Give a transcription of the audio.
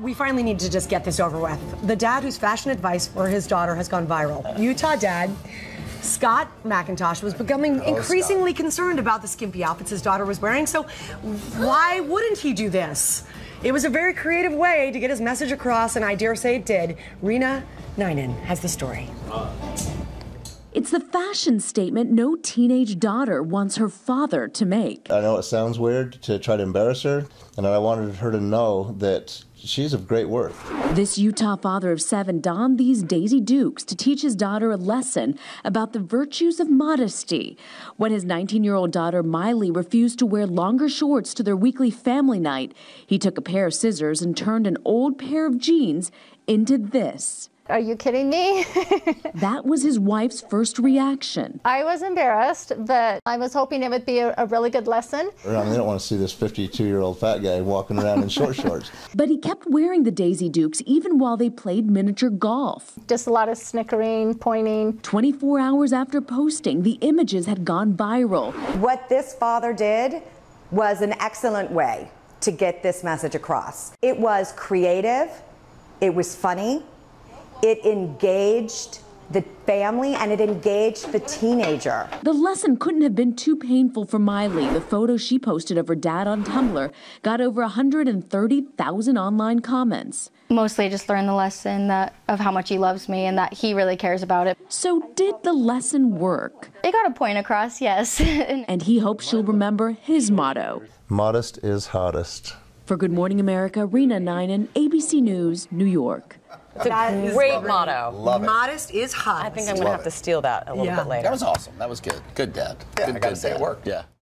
We finally need to just get this over with. The dad whose fashion advice for his daughter has gone viral, Utah dad Scott McIntosh was becoming oh, increasingly Scott. concerned about the skimpy outfits his daughter was wearing, so why wouldn't he do this? It was a very creative way to get his message across, and I dare say it did. Rena Ninen has the story. It's the fashion statement no teenage daughter wants her father to make. I know it sounds weird to try to embarrass her, and I wanted her to know that she's of great worth. This Utah father of seven donned these Daisy Dukes to teach his daughter a lesson about the virtues of modesty. When his 19 year old daughter Miley refused to wear longer shorts to their weekly family night, he took a pair of scissors and turned an old pair of jeans into this. Are you kidding me? that was his wife's first reaction. I was embarrassed, but I was hoping it would be a, a really good lesson. I mean, they don't want to see this 52 year old fat guy walking around in short shorts. But he kept kept wearing the Daisy Dukes even while they played miniature golf. Just a lot of snickering, pointing. 24 hours after posting, the images had gone viral. What this father did was an excellent way to get this message across. It was creative, it was funny, it engaged the family and it engaged the teenager. The lesson couldn't have been too painful for Miley. The photo she posted of her dad on Tumblr got over 130,000 online comments. Mostly just learned the lesson that of how much he loves me and that he really cares about it. So did the lesson work? It got a point across, yes. and he hopes she'll remember his motto. Modest is hottest. For Good Morning America, Rena Ninen, ABC News, New York. It's a that great motto. Love it. Modest is hot. I think I'm going to have to steal that a little yeah. bit later. That was awesome. That was good. Good dad. Yeah, good, I got to say it worked. Yeah.